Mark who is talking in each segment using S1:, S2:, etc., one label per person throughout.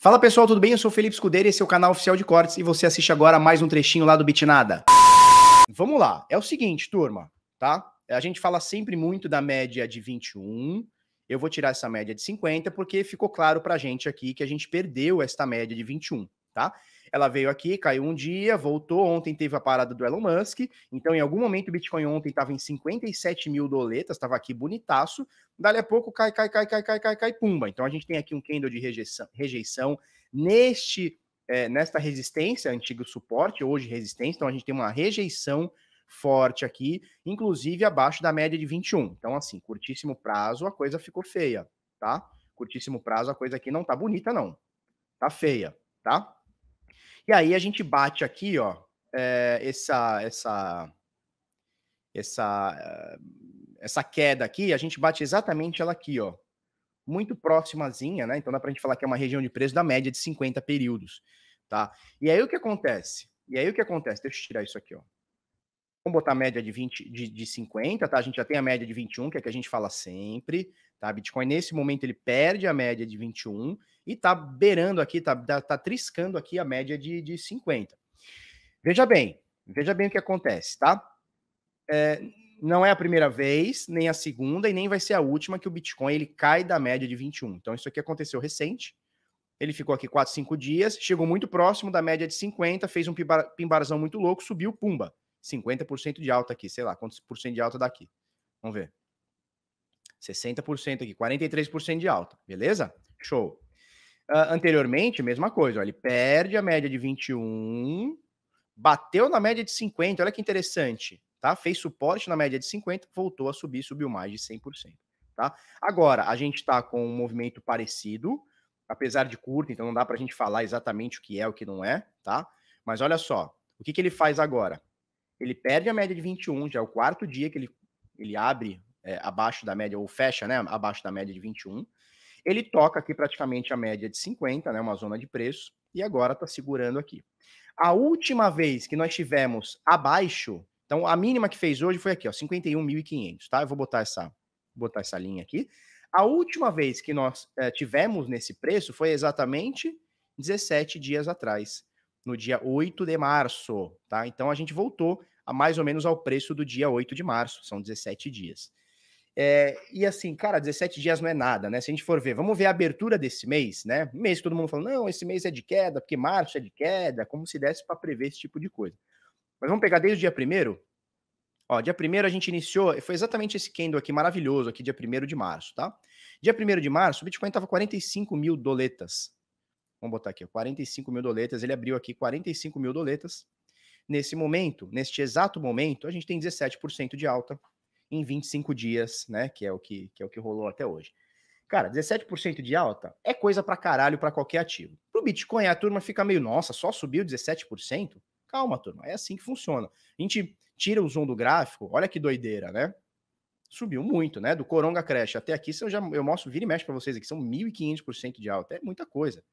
S1: Fala pessoal, tudo bem? Eu sou o Felipe Escudeiro, esse é o canal oficial de cortes e você assiste agora mais um trechinho lá do Bitnada. Vamos lá, é o seguinte, turma, tá? A gente fala sempre muito da média de 21, eu vou tirar essa média de 50 porque ficou claro pra gente aqui que a gente perdeu esta média de 21 tá? Ela veio aqui, caiu um dia, voltou. Ontem teve a parada do Elon Musk. Então, em algum momento, o Bitcoin ontem estava em 57 mil doletas, estava aqui bonitaço. Dali a pouco cai, cai, cai, cai, cai, cai, cai, pumba. Então, a gente tem aqui um candle de rejeição, rejeição neste, é, nesta resistência, antigo suporte, hoje resistência. Então, a gente tem uma rejeição forte aqui, inclusive abaixo da média de 21. Então, assim, curtíssimo prazo, a coisa ficou feia, tá? Curtíssimo prazo, a coisa aqui não tá bonita, não. Tá feia, tá? E aí a gente bate aqui, ó, é, essa, essa, essa, eh, essa queda aqui, a gente bate exatamente ela aqui, ó, muito próximazinha, né? Então dá para a gente falar que é uma região de preço da média de 50 períodos, tá? E aí o que acontece? E aí o que acontece? Deixa eu tirar isso aqui, ó. Vamos botar a média de 20, de, de 50, tá? A gente já tem a média de 21, que é a que a gente fala sempre, tá? Bitcoin nesse momento ele perde a média de 21 e tá beirando aqui, tá, tá, tá triscando aqui a média de, de 50. Veja bem, veja bem o que acontece, tá? É, não é a primeira vez, nem a segunda e nem vai ser a última que o Bitcoin ele cai da média de 21. Então isso aqui aconteceu recente. Ele ficou aqui 4, 5 dias, chegou muito próximo da média de 50, fez um pimbarzão muito louco, subiu, pumba. 50% de alta aqui, sei lá, quantos por cento de alta daqui? Vamos ver. 60% aqui, 43% de alta, beleza? Show. Uh, anteriormente, mesma coisa, ó, ele perde a média de 21, bateu na média de 50, olha que interessante, tá? Fez suporte na média de 50, voltou a subir, subiu mais de 100%, tá? Agora, a gente está com um movimento parecido, apesar de curto, então não dá para a gente falar exatamente o que é, o que não é, tá? Mas olha só, o que, que ele faz agora? Ele perde a média de 21, já é o quarto dia que ele, ele abre é, abaixo da média, ou fecha né, abaixo da média de 21. Ele toca aqui praticamente a média de 50, né, uma zona de preço, e agora está segurando aqui. A última vez que nós tivemos abaixo, então a mínima que fez hoje foi aqui, ó, 51.500, tá? Eu vou botar essa, botar essa linha aqui. A última vez que nós é, tivemos nesse preço foi exatamente 17 dias atrás no dia 8 de março, tá? Então a gente voltou a mais ou menos ao preço do dia 8 de março, são 17 dias. É, e assim, cara, 17 dias não é nada, né? Se a gente for ver, vamos ver a abertura desse mês, né? Mês que todo mundo falou não, esse mês é de queda, porque março é de queda, como se desse para prever esse tipo de coisa. Mas vamos pegar desde o dia primeiro. Ó, dia primeiro a gente iniciou, foi exatamente esse candle aqui maravilhoso, aqui dia primeiro de março, tá? Dia primeiro de março, o Bitcoin tava 45 mil doletas. Vamos botar aqui, 45 mil doletas. Ele abriu aqui 45 mil doletas. Nesse momento, neste exato momento, a gente tem 17% de alta em 25 dias, né? Que é o que, que é o que rolou até hoje. Cara, 17% de alta é coisa pra caralho para qualquer ativo. Pro Bitcoin, a turma fica meio, nossa, só subiu 17%? Calma, turma, é assim que funciona. A gente tira o zoom do gráfico, olha que doideira, né? Subiu muito, né? Do Coronga Crash até aqui, eu já eu mostro, vira e mexe para vocês aqui, são 1.500% de alta. É muita coisa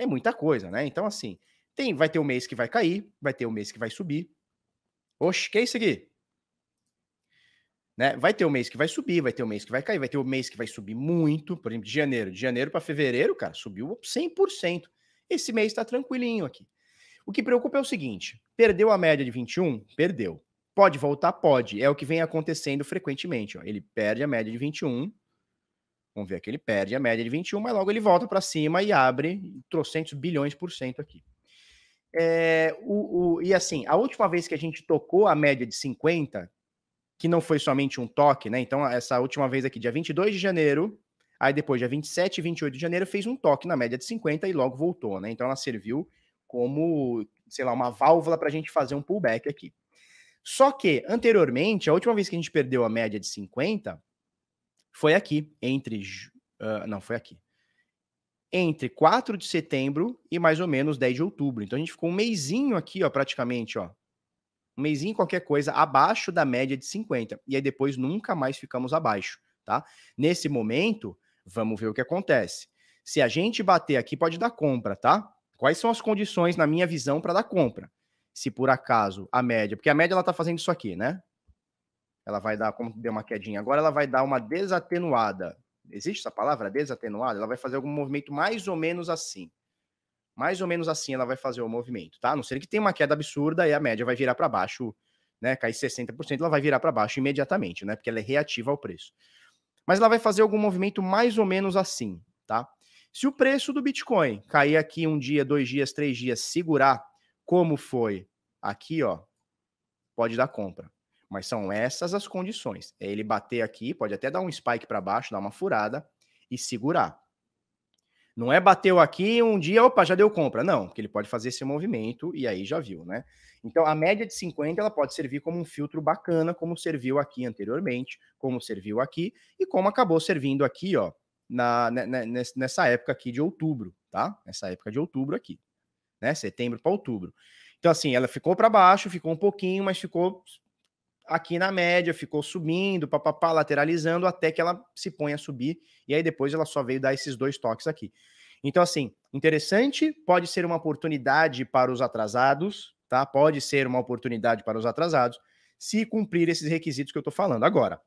S1: é muita coisa, né? Então, assim, tem, vai ter um mês que vai cair, vai ter um mês que vai subir. Oxe, que é isso aqui? Né? Vai ter um mês que vai subir, vai ter um mês que vai cair, vai ter um mês que vai subir muito. Por exemplo, de janeiro. De janeiro para fevereiro, cara, subiu 100%. Esse mês está tranquilinho aqui. O que preocupa é o seguinte: perdeu a média de 21? Perdeu. Pode voltar? Pode. É o que vem acontecendo frequentemente. Ó. Ele perde a média de 21, Vamos ver aqui, ele perde a média de 21, mas logo ele volta para cima e abre trocentos bilhões por cento aqui. É, o, o, e assim, a última vez que a gente tocou a média de 50, que não foi somente um toque, né? Então, essa última vez aqui, dia 22 de janeiro, aí depois, dia 27 e 28 de janeiro, fez um toque na média de 50 e logo voltou, né? Então, ela serviu como, sei lá, uma válvula para a gente fazer um pullback aqui. Só que, anteriormente, a última vez que a gente perdeu a média de 50 foi aqui, entre. Uh, não, foi aqui. Entre 4 de setembro e mais ou menos 10 de outubro. Então a gente ficou um mêsinho aqui, ó, praticamente, ó. Um mêsinho qualquer coisa abaixo da média de 50. E aí depois nunca mais ficamos abaixo, tá? Nesse momento, vamos ver o que acontece. Se a gente bater aqui, pode dar compra, tá? Quais são as condições, na minha visão, para dar compra? Se por acaso a média, porque a média ela está fazendo isso aqui, né? Ela vai dar, como deu uma quedinha agora, ela vai dar uma desatenuada. Existe essa palavra? Desatenuada? Ela vai fazer algum movimento mais ou menos assim. Mais ou menos assim ela vai fazer o movimento, tá? A não ser que tenha uma queda absurda e a média vai virar para baixo, né? Cair 60%, ela vai virar para baixo imediatamente, né? Porque ela é reativa ao preço. Mas ela vai fazer algum movimento mais ou menos assim, tá? Se o preço do Bitcoin cair aqui um dia, dois dias, três dias, segurar como foi aqui, ó, pode dar compra mas são essas as condições. É ele bater aqui, pode até dar um spike para baixo, dar uma furada e segurar. Não é bateu aqui um dia, opa, já deu compra. Não, porque ele pode fazer esse movimento e aí já viu, né? Então a média de 50 ela pode servir como um filtro bacana, como serviu aqui anteriormente, como serviu aqui e como acabou servindo aqui, ó, na, na né, né, nessa época aqui de outubro, tá? Nessa época de outubro aqui, né? Setembro para outubro. Então assim, ela ficou para baixo, ficou um pouquinho, mas ficou aqui na média, ficou subindo, papapá, lateralizando, até que ela se põe a subir, e aí depois ela só veio dar esses dois toques aqui. Então, assim, interessante, pode ser uma oportunidade para os atrasados, tá? Pode ser uma oportunidade para os atrasados, se cumprir esses requisitos que eu estou falando. Agora,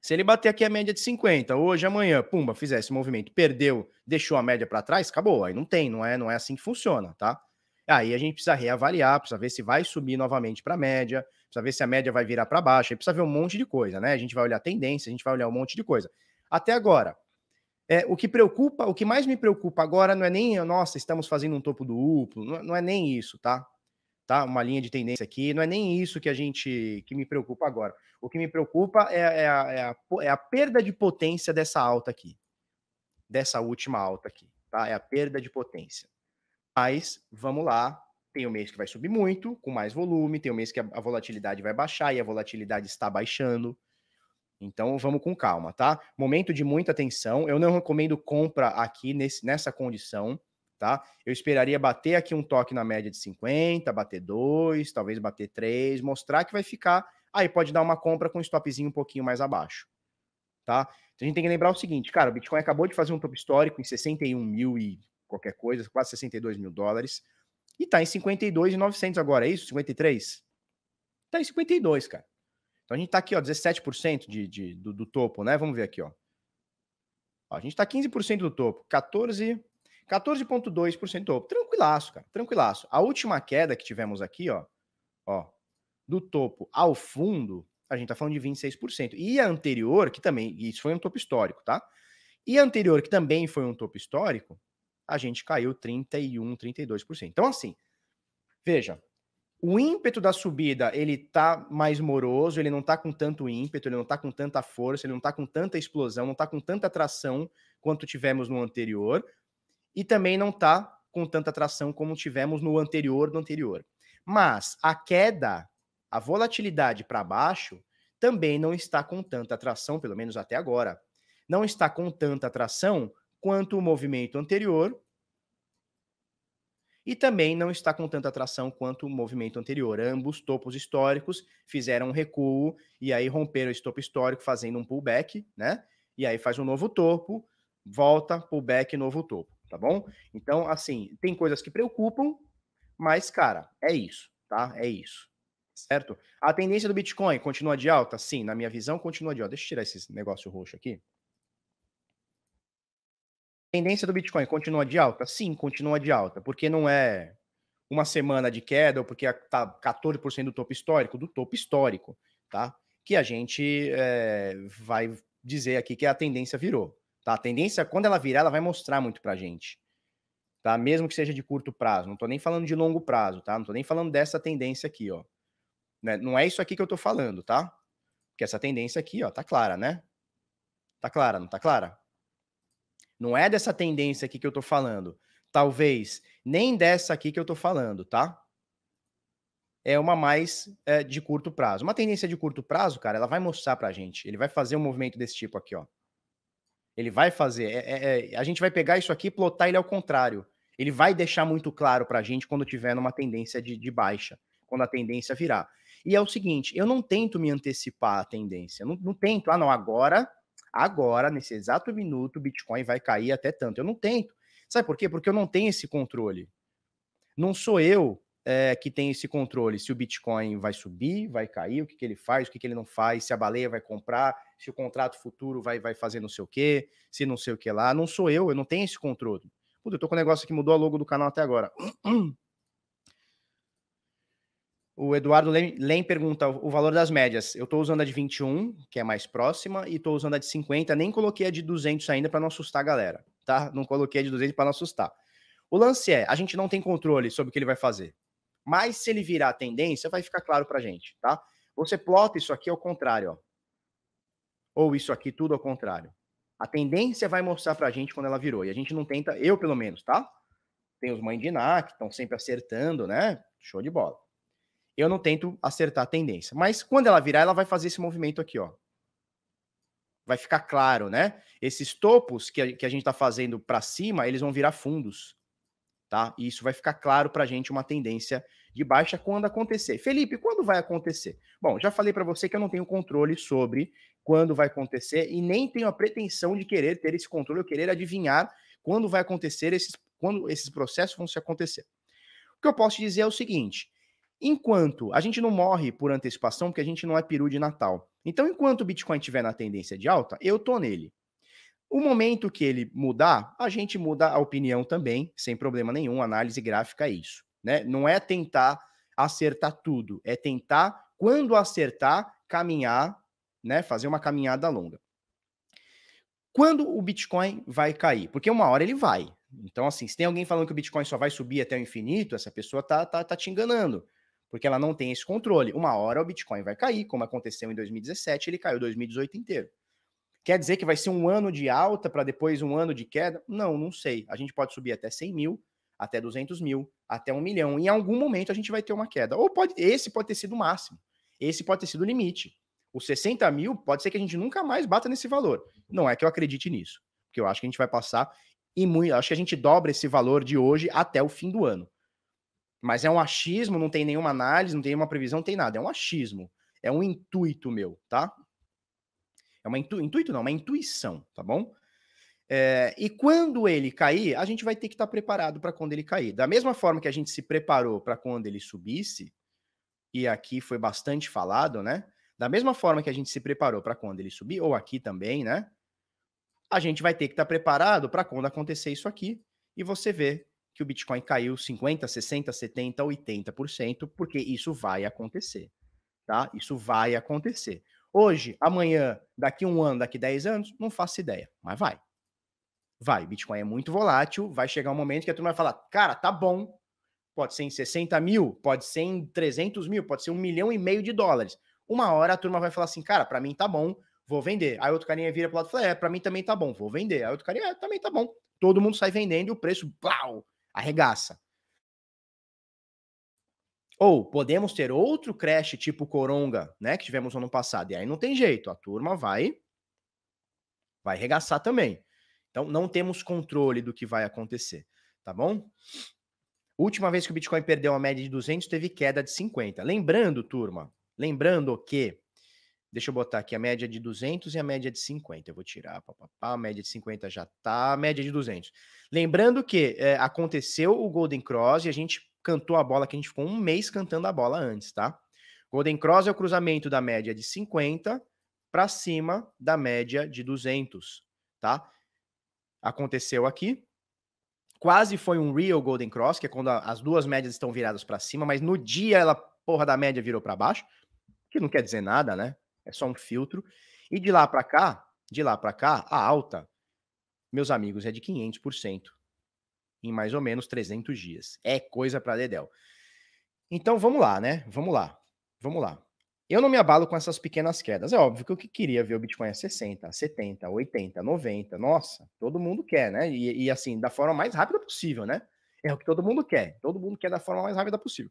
S1: se ele bater aqui a média de 50, hoje, amanhã, pumba, fizesse esse movimento, perdeu, deixou a média para trás, acabou. Aí não tem, não é, não é assim que funciona, tá? Aí a gente precisa reavaliar, precisa ver se vai subir novamente para a média, precisa ver se a média vai virar para baixo, aí precisa ver um monte de coisa, né? A gente vai olhar tendência, a gente vai olhar um monte de coisa. Até agora, é, o que preocupa, o que mais me preocupa agora não é nem, nossa, estamos fazendo um topo duplo, não, é, não é nem isso, tá? tá? Uma linha de tendência aqui. Não é nem isso que a gente que me preocupa agora. O que me preocupa é, é, a, é, a, é a, perda de potência dessa alta aqui, dessa última alta aqui, tá? É a perda de potência. Mas vamos lá, tem o mês que vai subir muito, com mais volume, tem o mês que a volatilidade vai baixar e a volatilidade está baixando. Então vamos com calma, tá? Momento de muita atenção. Eu não recomendo compra aqui nesse, nessa condição, tá? Eu esperaria bater aqui um toque na média de 50, bater 2, talvez bater 3, mostrar que vai ficar. Aí pode dar uma compra com um stopzinho um pouquinho mais abaixo, tá? Então a gente tem que lembrar o seguinte, cara, o Bitcoin acabou de fazer um topo histórico em 61 mil e qualquer coisa, quase 62 mil dólares. E tá em 52,900 agora, é isso? 53? Tá em 52, cara. Então a gente tá aqui, ó, 17% de, de, do, do, topo, né? Vamos ver aqui, ó. ó a gente tá 15% do topo, 14, 14,2% do topo. Tranquilaço, cara, tranquilaço. A última queda que tivemos aqui, ó, ó, do topo ao fundo, a gente tá falando de 26%. E a anterior, que também, isso foi um topo histórico, tá? E a anterior, que também foi um topo histórico, a gente caiu 31, 32%. Então, assim, veja, o ímpeto da subida, ele tá mais moroso, ele não tá com tanto ímpeto, ele não tá com tanta força, ele não tá com tanta explosão, não tá com tanta tração quanto tivemos no anterior, e também não tá com tanta tração como tivemos no anterior do anterior. Mas a queda, a volatilidade para baixo, também não está com tanta tração, pelo menos até agora. Não está com tanta tração quanto o movimento anterior e também não está com tanta atração quanto o movimento anterior. Ambos topos históricos fizeram um recuo e aí romperam esse topo histórico fazendo um pullback, né? E aí faz um novo topo, volta, pullback, novo topo, tá bom? Então, assim, tem coisas que preocupam, mas, cara, é isso, tá? É isso, certo? A tendência do Bitcoin continua de alta? Sim, na minha visão, continua de alta. Deixa eu tirar esse negócio roxo aqui tendência do Bitcoin continua de alta? Sim, continua de alta, porque não é uma semana de queda ou porque está 14% do topo histórico, do topo histórico, tá? Que a gente é, vai dizer aqui que a tendência virou, tá? A tendência, quando ela virar, ela vai mostrar muito pra gente, tá? Mesmo que seja de curto prazo, não tô nem falando de longo prazo, tá? Não tô nem falando dessa tendência aqui, ó. Né? Não é isso aqui que eu tô falando, tá? Porque essa tendência aqui, ó, tá clara, né? Tá clara, não tá clara? Não é dessa tendência aqui que eu tô falando. Talvez nem dessa aqui que eu tô falando, tá? É uma mais é, de curto prazo. Uma tendência de curto prazo, cara, ela vai mostrar pra gente. Ele vai fazer um movimento desse tipo aqui, ó. Ele vai fazer. É, é, é a gente vai pegar isso aqui e plotar ele ao contrário. Ele vai deixar muito claro pra gente quando tiver numa tendência de, de baixa, quando a tendência virar. E é o seguinte, eu não tento me antecipar à tendência. Não, não tento, ah, não, agora Agora, nesse exato minuto, o Bitcoin vai cair até tanto. Eu não tento. Sabe por quê? Porque eu não tenho esse controle. Não sou eu é, que tem esse controle. Se o Bitcoin vai subir, vai cair, o que, que ele faz, o que, que ele não faz, se a baleia vai comprar, se o contrato futuro vai, vai fazer não sei o quê, se não sei o que lá. Não sou eu, eu não tenho esse controle. Puta, eu tô com um negócio que mudou a logo do canal até agora. O Eduardo Lem pergunta o valor das médias. Eu estou usando a de 21, que é mais próxima, e estou usando a de 50. Nem coloquei a de 200 ainda para não assustar a galera, tá? Não coloquei a de 200 para não assustar. O lance é, a gente não tem controle sobre o que ele vai fazer. Mas se ele virar a tendência, vai ficar claro para gente, tá? Você plota isso aqui ao contrário, ó. Ou isso aqui tudo ao contrário. A tendência vai mostrar para gente quando ela virou. E a gente não tenta, eu pelo menos, tá? Tem os mães de Iná, que estão sempre acertando, né? Show de bola eu não tento acertar a tendência. Mas quando ela virar, ela vai fazer esse movimento aqui, ó. Vai ficar claro, né? Esses topos que a, que a gente está fazendo para cima, eles vão virar fundos, tá? E isso vai ficar claro para a gente uma tendência de baixa quando acontecer. Felipe, quando vai acontecer? Bom, já falei para você que eu não tenho controle sobre quando vai acontecer e nem tenho a pretensão de querer ter esse controle, eu querer adivinhar quando vai acontecer esses, quando esses processos vão se acontecer. O que eu posso te dizer é o seguinte: Enquanto a gente não morre por antecipação, porque a gente não é peru de Natal. Então, enquanto o Bitcoin tiver na tendência de alta, eu tô nele. O momento que ele mudar, a gente muda a opinião também, sem problema nenhum. Análise gráfica é isso, né? Não é tentar acertar tudo, é tentar, quando acertar, caminhar, né? Fazer uma caminhada longa. Quando o Bitcoin vai cair? Porque uma hora ele vai. Então, assim, se tem alguém falando que o Bitcoin só vai subir até o infinito, essa pessoa tá, tá, tá te enganando porque ela não tem esse controle. Uma hora o Bitcoin vai cair, como aconteceu em 2017, ele caiu 2018 inteiro. Quer dizer que vai ser um ano de alta para depois um ano de queda? Não, não sei. A gente pode subir até 100 mil, até 200 mil, até 1 milhão. Em algum momento a gente vai ter uma queda. Ou pode, esse pode ter sido o máximo. Esse pode ter sido o limite. Os 60 mil pode ser que a gente nunca mais bata nesse valor. Não é que eu acredite nisso, porque eu acho que a gente vai passar e muito, acho que a gente dobra esse valor de hoje até o fim do ano. Mas é um achismo, não tem nenhuma análise, não tem nenhuma previsão, não tem nada. É um achismo. É um intuito meu, tá? É uma intu... intuito, não, é uma intuição, tá bom? É, e quando ele cair, a gente vai ter que estar tá preparado para quando ele cair. Da mesma forma que a gente se preparou para quando ele subisse, e aqui foi bastante falado, né? Da mesma forma que a gente se preparou para quando ele subir, ou aqui também, né? A gente vai ter que estar tá preparado para quando acontecer isso aqui. E você vê que o Bitcoin caiu 50, 60, 70, 80%, porque isso vai acontecer, tá? Isso vai acontecer. Hoje, amanhã, daqui um ano, daqui 10 anos, não faço ideia, mas vai. Vai, Bitcoin é muito volátil, vai chegar um momento que a turma vai falar, cara, tá bom, pode ser em 60 mil, pode ser em 300 mil, pode ser um milhão e meio de dólares. Uma hora a turma vai falar assim, cara, para mim tá bom, vou vender. Aí outro carinha vira pro lado e fala, é, pra mim também tá bom, vou vender. Aí outro carinha, é, também tá bom. Todo mundo sai vendendo e o preço, plau, arregaça. Ou podemos ter outro crash tipo Coronga, né, que tivemos ano passado. E aí não tem jeito, a turma vai vai arregaçar também. Então não temos controle do que vai acontecer, tá bom? Última vez que o Bitcoin perdeu a média de 200, teve queda de 50. Lembrando, turma, lembrando que Deixa eu botar aqui a média de 200 e a média de 50. Eu vou tirar, a média de 50 já tá, a média de 200. Lembrando que é, aconteceu o Golden Cross e a gente cantou a bola, que a gente ficou um mês cantando a bola antes, tá? Golden Cross é o cruzamento da média de 50 para cima da média de 200, tá? Aconteceu aqui. Quase foi um real Golden Cross, que é quando a, as duas médias estão viradas para cima, mas no dia ela, porra da média, virou para baixo, que não quer dizer nada, né? é só um filtro. E de lá para cá, de lá para cá, a alta, meus amigos, é de 500% em mais ou menos 300 dias. É coisa para dedéu. Então vamos lá, né? Vamos lá. Vamos lá. Eu não me abalo com essas pequenas quedas. É óbvio que eu queria ver o Bitcoin a 60, 70, 80, 90. Nossa, todo mundo quer, né? E, e assim, da forma mais rápida possível, né? É o que todo mundo quer. Todo mundo quer da forma mais rápida possível.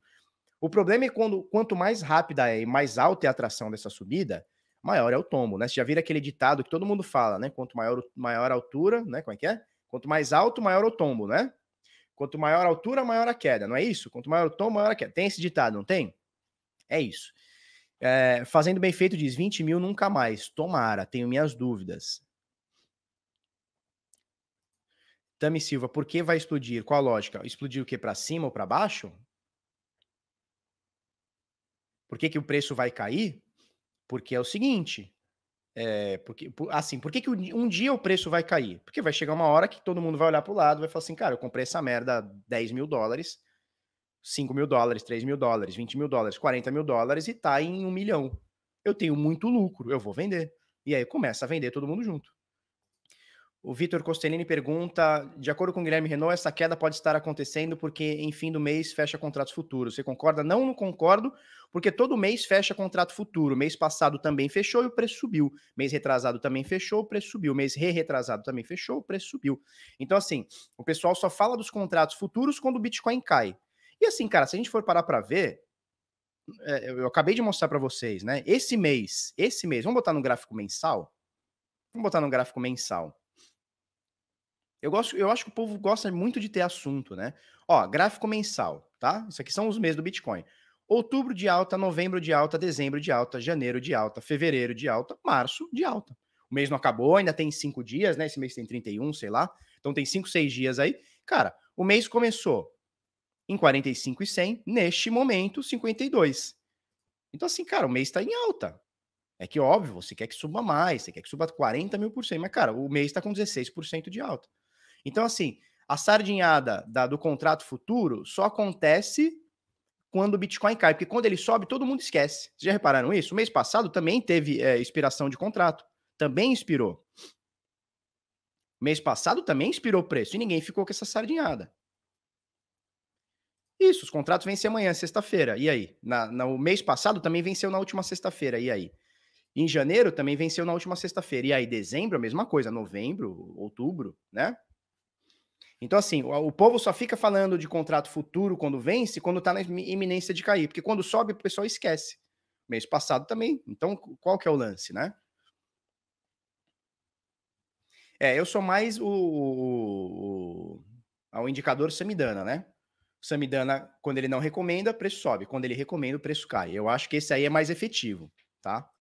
S1: O problema é quando quanto mais rápida é e mais alta é a atração dessa subida, maior é o tombo, né? Você já vira aquele ditado que todo mundo fala, né? Quanto maior, maior a altura, né? Como é que é? Quanto mais alto, maior o tombo, né? Quanto maior a altura, maior a queda, não é isso? Quanto maior o tombo, maior a queda. Tem esse ditado, não tem? É isso. É, fazendo bem feito diz 20 mil nunca mais. Tomara, tenho minhas dúvidas. Tami Silva, por que vai explodir? Qual a lógica? Explodir o que? Para cima ou para baixo? Por que, que o preço vai cair? Porque é o seguinte, é, porque, assim, por que, que um dia o preço vai cair? Porque vai chegar uma hora que todo mundo vai olhar para o lado vai falar assim, cara, eu comprei essa merda 10 mil dólares, 5 mil dólares, 3 mil dólares, 20 mil dólares, 40 mil dólares e tá em um milhão. Eu tenho muito lucro, eu vou vender. E aí começa a vender todo mundo junto. O Vitor Costellini pergunta: de acordo com o Guilherme Renault, essa queda pode estar acontecendo porque em fim do mês fecha contratos futuros. Você concorda? Não, não concordo, porque todo mês fecha contrato futuro. Mês passado também fechou e o preço subiu. Mês retrasado também fechou, o preço subiu. Mês re-retrasado também fechou, o preço subiu. Então, assim, o pessoal só fala dos contratos futuros quando o Bitcoin cai. E assim, cara, se a gente for parar para ver, é, eu acabei de mostrar para vocês, né? Esse mês, esse mês, vamos botar no gráfico mensal? Vamos botar no gráfico mensal. Eu, gosto, eu acho que o povo gosta muito de ter assunto, né? Ó, gráfico mensal, tá? Isso aqui são os meses do Bitcoin. Outubro de alta, novembro de alta, dezembro de alta, janeiro de alta, fevereiro de alta, março de alta. O mês não acabou, ainda tem cinco dias, né? Esse mês tem 31, sei lá. Então tem cinco, seis dias aí. Cara, o mês começou em 45 e 100, neste momento 52. Então assim, cara, o mês está em alta. É que óbvio, você quer que suba mais, você quer que suba 40 mil por cento, mas cara, o mês está com 16% de alta. Então, assim, a sardinhada da, do contrato futuro só acontece quando o Bitcoin cai, porque quando ele sobe, todo mundo esquece. Vocês já repararam isso? O mês passado também teve é, de contrato, também inspirou. Mês passado também inspirou o preço e ninguém ficou com essa sardinhada. Isso, os contratos vencem amanhã, sexta-feira. E aí? Na, na, o mês passado também venceu na última sexta-feira. E aí? Em janeiro também venceu na última sexta-feira. E aí, dezembro, a mesma coisa. Novembro, outubro, né? Então, assim, o, o povo só fica falando de contrato futuro quando vence, quando está na iminência de cair. Porque quando sobe, o pessoal esquece. Mês passado também. Então, qual que é o lance, né? É, eu sou mais o, o, o indicador Samidana, né? Samidana, quando ele não recomenda, o preço sobe. Quando ele recomenda, o preço cai. Eu acho que esse aí é mais efetivo, tá?